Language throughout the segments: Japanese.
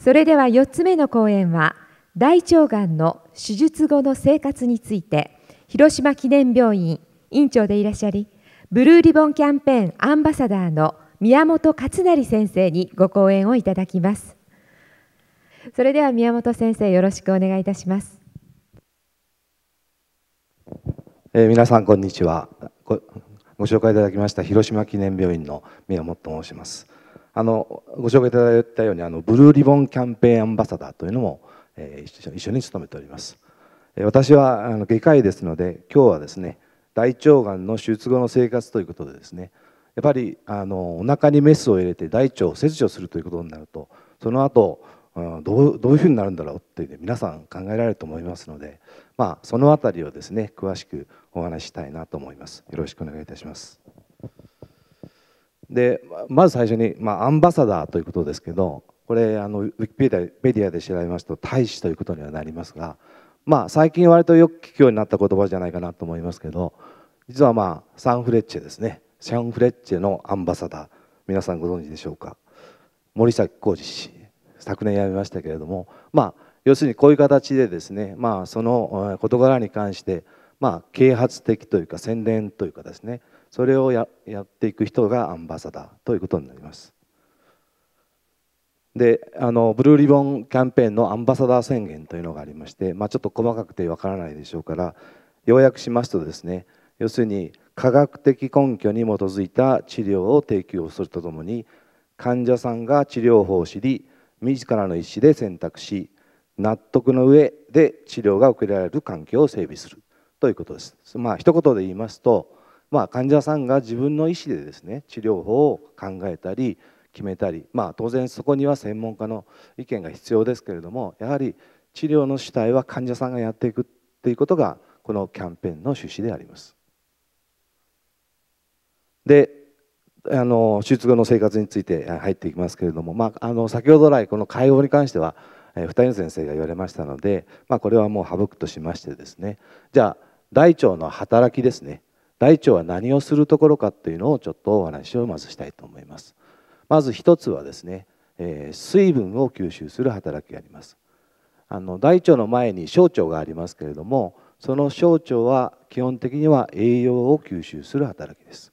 それでは4つ目の講演は大腸がんの手術後の生活について広島記念病院院長でいらっしゃりブルーリボンキャンペーンアンバサダーの宮本勝成先生にご講演をいただきますそれでは宮本先生よろしくお願いいたしますえー、皆さんこんにちはご紹介いただきました広島記念病院の宮本と申しますあのご紹介いただいたようにあのブルーリボンキャンペーンアンバサダーというのも、えー、一緒に務めております私はあの外科医ですので今日はですね大腸がんの手術後の生活ということでですねやっぱりあのお腹にメスを入れて大腸を切除するということになるとその後どうどういうふうになるんだろうっていう、ね、皆さん考えられると思いますので、まあ、その辺りをですね詳しくお話ししたいなと思います。よろしくお願いいたします。でまず最初に、まあ、アンバサダーということですけどこれあのウィキペディアで調べますと大使ということにはなりますが、まあ、最近割とよく聞くようになった言葉じゃないかなと思いますけど実は、まあ、サンフレッチェですねシャンフレッチェのアンバサダー皆さんご存知でしょうか森崎浩二氏昨年辞めましたけれども、まあ、要するにこういう形でですね、まあ、その事柄に関して、まあ、啓発的というか宣伝というかですねそれをややっていく人がアンバサダーということになります。であのブルーリボンキャンペーンのアンバサダー宣言というのがありまして、まあ、ちょっと細かくてわからないでしょうから要約しますとですね要するに科学的根拠に基づいた治療を提供するとともに患者さんが治療法を知り自らの意思で選択し納得の上で治療が受けられる環境を整備するということです。まあ一言で言いますとまあ、患者さんが自分の意思でですね治療法を考えたり決めたり、まあ、当然そこには専門家の意見が必要ですけれどもやはり治療の主体は患者さんがやっていくっていうことがこのキャンペーンの趣旨であります。であの手術後の生活について入っていきますけれども、まあ、あの先ほど来この解剖に関しては二人の先生が言われましたので、まあ、これはもう省くとしましてですねじゃあ大腸の働きですね大腸は何をするところかというのをちょっとお話をまずしたいと思いますまず一つはですね、えー、水分を吸収する働きがありますあの大腸の前に小腸がありますけれどもその小腸は基本的には栄養を吸収する働きです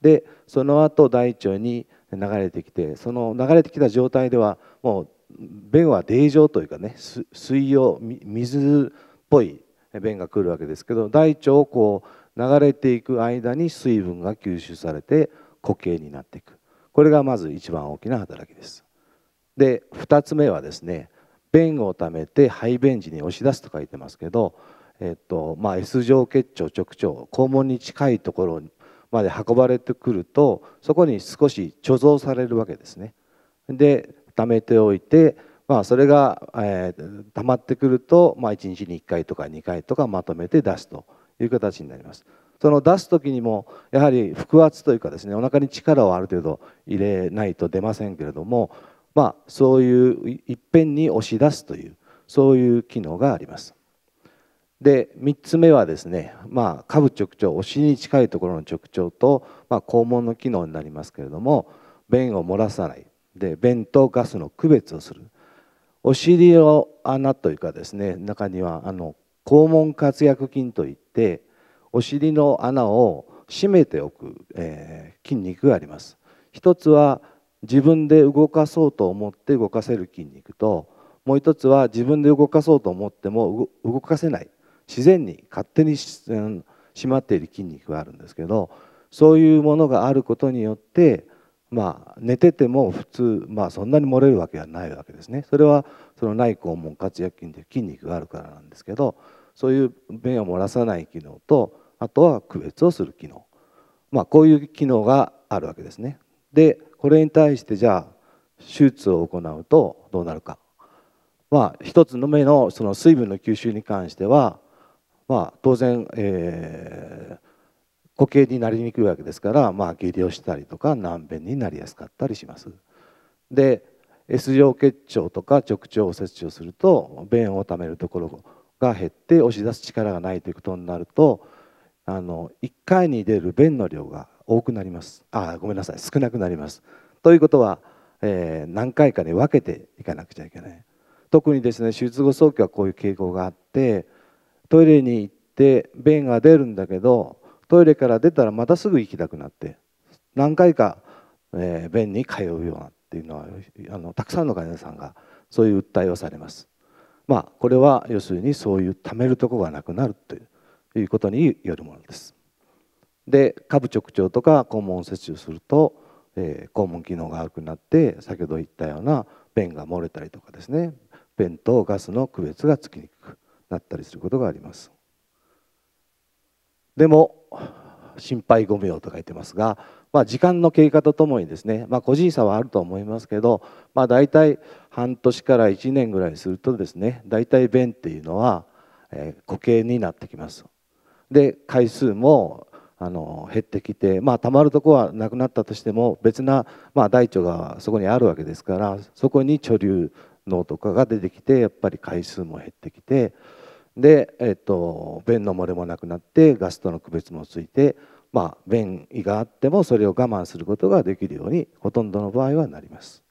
でその後大腸に流れてきてその流れてきた状態ではもう便は泥状というかね水溶水っぽい便が来るわけですけど大腸をこう流れていく間に水分が吸収されて固形になっていくこれがまず一番大きな働きですで2つ目はですね便を貯めて排便時に押し出すと書いてますけど、えっとまあ、S 状結腸直腸肛門に近いところまで運ばれてくるとそこに少し貯蔵されるわけですねで貯めておいてまあ、それが、えー、溜まってくると、まあ、1日に1回とか2回とかまとめて出すという形になりますその出す時にもやはり腹圧というかですねお腹に力をある程度入れないと出ませんけれどもまあそういういっぺんに押し出すというそういう機能がありますで3つ目はですね、まあ、下部直腸お尻に近いところの直腸と、まあ、肛門の機能になりますけれども便を漏らさないで便とガスの区別をするお尻の穴というかですね中にはあの肛門括約筋といってお尻の穴を締めておく、えー、筋肉があります一つは自分で動かそうと思って動かせる筋肉ともう一つは自分で動かそうと思っても動かせない自然に勝手に締まっている筋肉があるんですけどそういうものがあることによってまあ、寝てても普通、まあ、そんなに漏れるわけはないわけですねそれはその内肛門括約筋という筋肉があるからなんですけどそういう便を漏らさない機能とあとは区別をする機能、まあ、こういう機能があるわけですねでこれに対してじゃあ手術を行うとどうなるか、まあ、1つの目のその水分の吸収に関しては、まあ、当然、えー固形になりにくいわけですから、まあ、下痢をしたりとか難便になりやすかったりします。で S 状結腸とか直腸を切除すると便を溜めるところが減って押し出す力がないということになるとあの1回に出る便の量が多くなりますあごめんなさい少なくなります。ということは、えー、何回かに分けていかなくちゃいけない。特にですね手術後早期はこういう傾向があってトイレに行って便が出るんだけどトイレから出たらまたすぐ行きたくなって何回か、えー、便に通うようなっていうのはあのたくさんの患者さんがそういう訴えをされます。まあ、これは要するにそういうためるとこがなくなるということによるものです。で下部直腸とか肛門切除すると、えー、肛門機能が悪くなって先ほど言ったような便が漏れたりとかですね便とガスの区別がつきにくくなったりすることがあります。でも心配ご無用と書いてますが、まあ、時間の経過とともにですね、まあ、個人差はあると思いますけど、まあ、大体半年から1年ぐらいするとですね大体便っていうのは、固形になってきます。で回数もあの減ってきて、まあ、たまるとこはなくなったとしても別な、まあ、大腸がそこにあるわけですからそこに貯留脳とかが出てきてやっぱり回数も減ってきてで、えっと、便の漏れもなくなってガスとの区別もついて、まあ、便意があってもそれを我慢することができるようにほとんどの場合はなります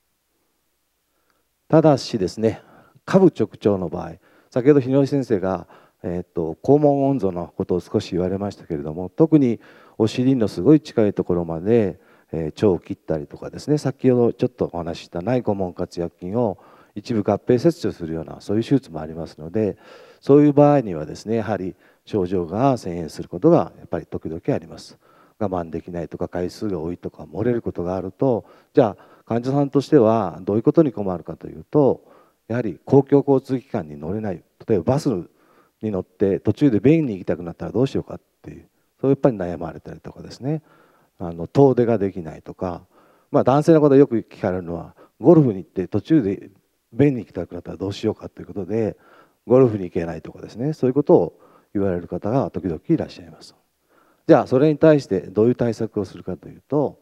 ただしですね下部直腸の場合先ほど日野先生が、えっと、肛門温存のことを少し言われましたけれども特にお尻のすごい近いところまで、えー、腸を切ったりとかですね先ほどちょっとお話しした内肛門括約筋を一部合併切除するようなそういう手術もありますのでそういう場合にはですねやはり症状が遷延することがやっぱり時々あります我慢できないとか回数が多いとか漏れることがあるとじゃあ患者さんとしてはどういうことに困るかというとやはり公共交通機関に乗れない例えばバスに乗って途中で便に行きたくなったらどうしようかっていうそうやっぱり悩まれたりとかですねあの遠出ができないとか、まあ、男性の方よく聞かれるのはゴルフに行って途中で便に行きたくなったらどうしようかということでゴルフに行けないとかですねそういうことを言われる方が時々いらっしゃいますじゃあそれに対してどういう対策をするかというと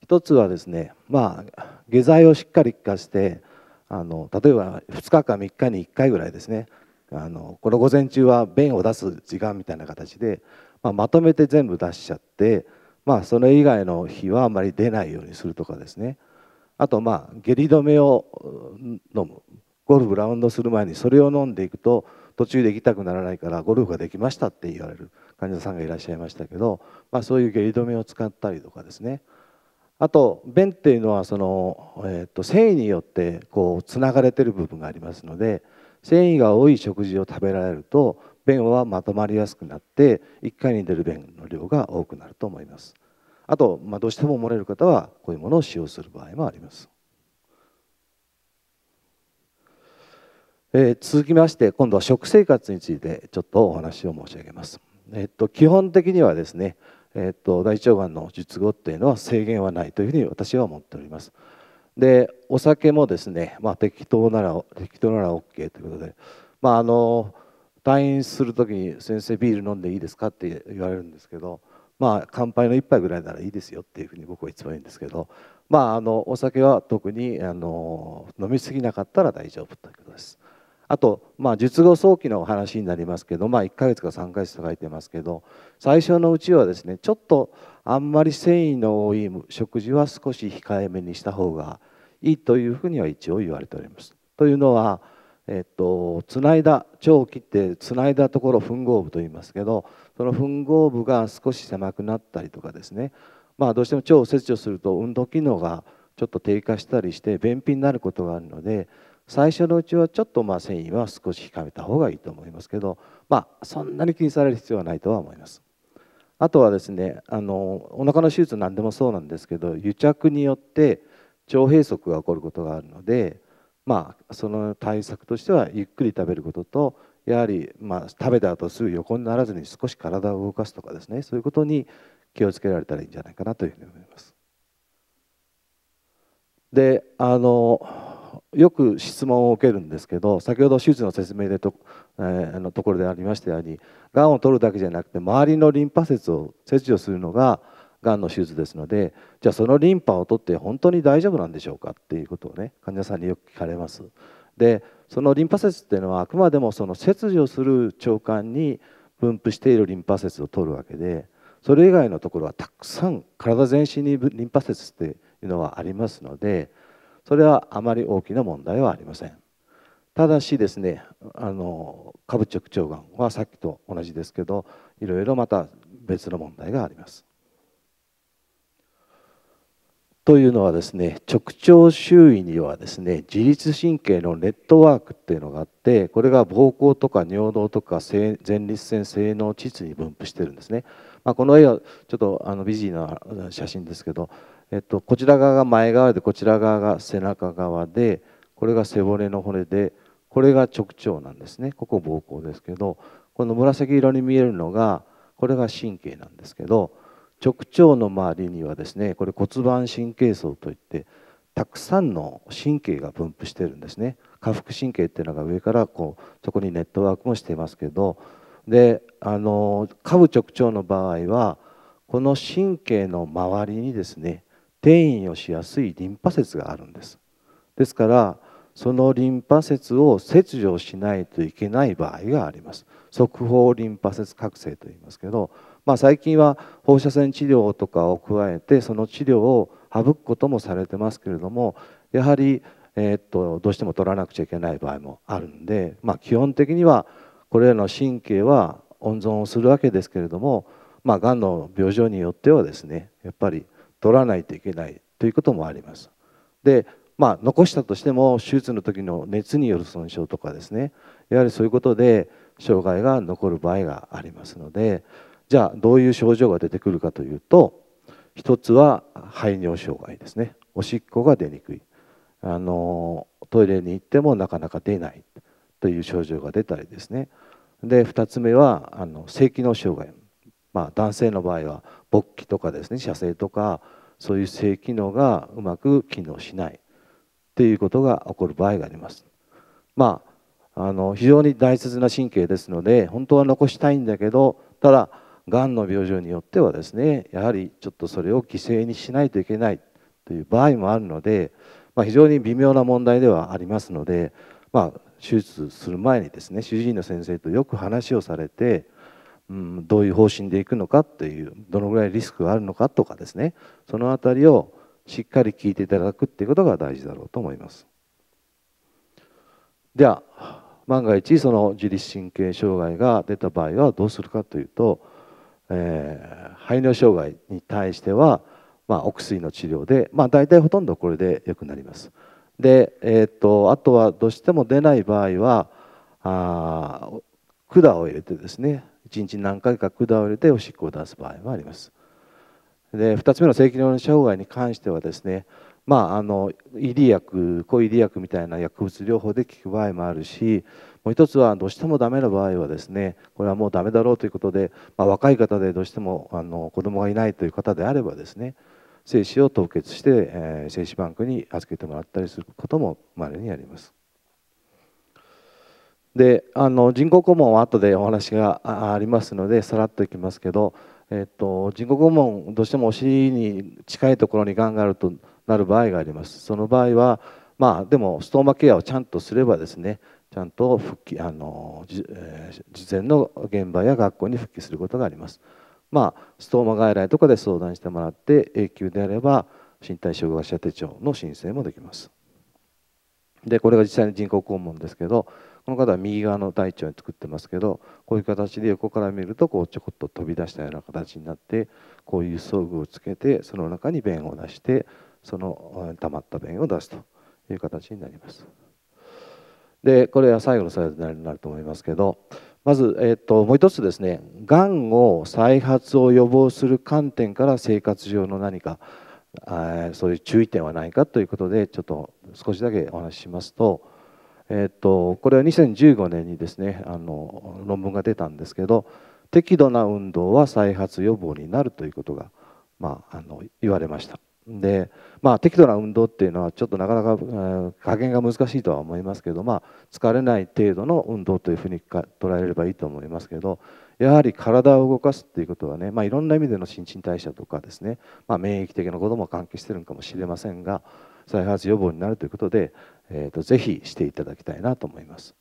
一つはですねまあ下剤をしっかり効かしてあの例えば2日か3日に1回ぐらいですねあのこの午前中は便を出す時間みたいな形で、まあ、まとめて全部出しちゃって、まあ、それ以外の日はあまり出ないようにするとかですねあとまあ下痢止めを飲むゴルフラウンドする前にそれを飲んでいくと途中で行きたくならないからゴルフができましたって言われる患者さんがいらっしゃいましたけど、まあ、そういう下痢止めを使ったりとかですねあと便っていうのはその、えー、と繊維によってこうつながれてる部分がありますので繊維が多い食事を食べられると便はまとまりやすくなって1回に出る便の量が多くなると思います。あと、まあ、どうしても漏れる方はこういうものを使用する場合もあります。えー、続きまして今度は食生活についてちょっとお話を申し上げます、えっと、基本的にはですね、えっと、大腸がんの術後っていうのは制限はないというふうに私は思っておりますでお酒もですね、まあ、適当なら適当なら OK ということで、まあ、あの退院する時に「先生ビール飲んでいいですか?」って言われるんですけどまあ乾杯の1杯ぐらいならいいですよっていうふうに僕はいつも言うんですけどまああのお酒は特にあの飲み過ぎなかったら大丈夫ということです。あと、まあ、術後早期の話になりますけど、まあ、1ヶ月か3ヶ月と書いてますけど最初のうちはですねちょっとあんまり繊維の多い食事は少し控えめにした方がいいというふうには一応言われております。というのは、えっと、つないだ腸を切ってつないだところ吻合部と言いますけどその吻合部が少し狭くなったりとかですね、まあ、どうしても腸を切除すると運動機能がちょっと低下したりして便秘になることがあるので最初のうちはちょっとまあ繊維は少し控えた方がいいと思いますけど、まあ、そんなに気にされる必要はないとは思います。あとはですねあのお腹の手術何でもそうなんですけど癒着によって腸閉塞が起こることがあるので、まあ、その対策としてはゆっくり食べることとやはり、まあ、食べた後すぐ横にならずに少し体を動かすとかですねそういうことに気をつけられたらいいんじゃないかなというふうに思います。であのよく質問を受けるんですけど先ほど手術の説明でと、えー、のところでありましたようにがんを取るだけじゃなくて周りのリンパ節を切除するのががんの手術ですのでじゃあそのリンパを取って本当に大丈夫なんでしょうかっていうことをね患者さんによく聞かれます。でそのリンパ節っていうのはあくまでもその切除する腸管に分布しているリンパ節を取るわけでそれ以外のところはたくさん体全身にリンパ節っていうのはありますので。それはあまり大きな問題はありません。ただしですねあの下部直腸がんはさっきと同じですけどいろいろまた別の問題があります。というのはですね直腸周囲にはですね自律神経のネットワークっていうのがあってこれが膀胱とか尿道とか前立腺性能膣に分布してるんですね。まあ、この絵はちょっとあのビジーな写真ですけどえっと、こちら側が前側でこちら側が背中側でこれが背骨の骨でこれが直腸なんですねここ膀胱ですけどこの紫色に見えるのがこれが神経なんですけど直腸の周りにはですねこれ骨盤神経層といってたくさんの神経が分布してるんですね下腹神経っていうのが上からこうそこにネットワークもしてますけどであの下部直腸の場合はこの神経の周りにですね転移をしやすいリンパ節があるんですですからそのリンパ節を切除しないといけない場合があります速報リンパ節覚醒と言いますけど、まあ、最近は放射線治療とかを加えてその治療を省くこともされてますけれどもやはり、えー、っとどうしても取らなくちゃいけない場合もあるんで、まあ、基本的にはこれらの神経は温存をするわけですけれども、まあ、がんの病状によってはですねやっぱり取らないといけないということもあります。でまあ、残したとしても手術の時の熱による損傷とかですねやはりそういうことで障害が残る場合がありますのでじゃあどういう症状が出てくるかというと一つは排尿障害ですねおしっこが出にくいあのトイレに行ってもなかなか出ないという症状が出たりですねで2つ目はあの性機能障害まあ、男性の場合は勃起とかですね射精とかそういう性機能がうまく機能しないということが起こる場合があります。まあ、あの非常に大切な神経ですので本当は残したいんだけどただがんの病状によってはですねやはりちょっとそれを犠牲にしないといけないという場合もあるので、まあ、非常に微妙な問題ではありますので、まあ、手術する前にですね主治医の先生とよく話をされてうん、どういう方針でいくのかっていうどのぐらいリスクがあるのかとかですねその辺りをしっかり聞いていただくっていうことが大事だろうと思います。では万が一その自律神経障害が出た場合はどうするかというと、えー、排尿障害に対しては、まあ、お薬の治療で、まあ、大体ほとんどこれで良くなります。で、えーとあとはどうしても出ない場合はあ管を入れてですね1日何回か管をれておしっこを出す場合もあります。で2つ目の正規能障害に関してはですねまあ、あの入り薬抗入り薬みたいな薬物療法で効く場合もあるしもう一つはどうしてもダメな場合はですねこれはもうダメだろうということで、まあ、若い方でどうしてもあの子供がいないという方であればですね精子を凍結して、えー、精子バンクに預けてもらったりすることもまれにあります。であの人工顧問は後でお話がありますのでさらっといきますけど、えっと、人工顧問どうしてもお尻に近いところにがんがあるとなる場合がありますその場合はまあでもストーマケアをちゃんとすればですねちゃんと復帰あの、えー、事前の現場や学校に復帰することがあります。まあ、ストーマ外来とかで相談してもらって永久であれば身体障害者手帳の申請もできます。でこれが実際に人工肛門ですけどこの方は右側の大腸に作ってますけどこういう形で横から見るとこうちょこっと飛び出したような形になってこういう装具をつけてその中に便を出してその溜まった便を出すという形になります。でこれは最後のサイズになると思いますけどまず、えっと、ともう一つですねがんを再発を予防する観点から生活上の何かそういう注意点はないかということでちょっと少しだけお話ししますとえー、っとこれは2015年にですねあの論文が出たんですけど適度な運動は再発予防になるということが、まあ、あの言われましたで、まあ、適度な運動っていうのはちょっとなかなか、えー、加減が難しいとは思いますけど、まあ、疲れない程度の運動というふうに捉えればいいと思いますけどやはり体を動かすっていうことはね、まあ、いろんな意味での新陳代謝とかですね、まあ、免疫的なことも関係してるのかもしれませんが再発予防になるということで、えーと、ぜひしていただきたいなと思います。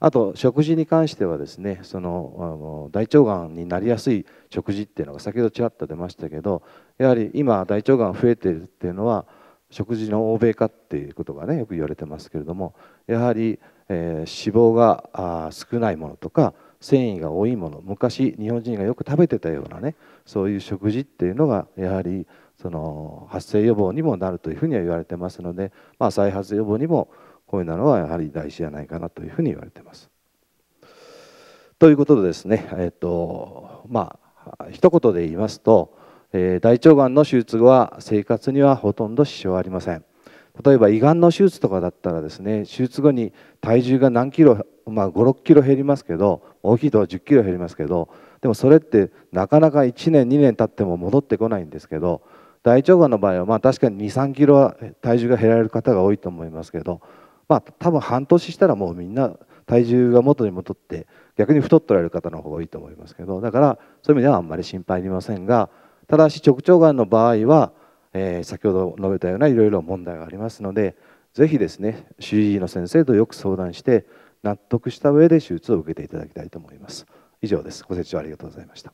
あと食事に関してはですねその大腸がんになりやすい食事っていうのが先ほどちらっと出ましたけどやはり今大腸がん増えているっていうのは食事の欧米化っていうことがねよく言われてますけれどもやはり、えー、脂肪が少ないものとか繊維が多いもの昔日本人がよく食べてたようなねそういう食事っていうのがやはりその発生予防にもなるというふうには言われてますので、まあ、再発予防にもこういうのはやはり大事じゃないかなというふうに言われてます。ということでですね、えっとまあ、一言で言いますと、えー、大腸がんの手術後は生活にはほとんど支障ありません。例えば胃がんの手術とかだったらですね手術後に体重が何キロ、まあ、56キロ減りますけど大きいと10キロ減りますけどでもそれってなかなか1年2年経っても戻ってこないんですけど大腸がんの場合はまあ確かに23キロは体重が減られる方が多いと思いますけど、まあ、多分半年したらもうみんな体重が元に戻って逆に太っておられる方の方が多いと思いますけどだからそういう意味ではあんまり心配いりませんがただし直腸がんの場合はえー、先ほど述べたようないろいろ問題がありますのでぜひですね主治医の先生とよく相談して納得した上で手術を受けていただきたいと思います以上ですご清聴ありがとうございました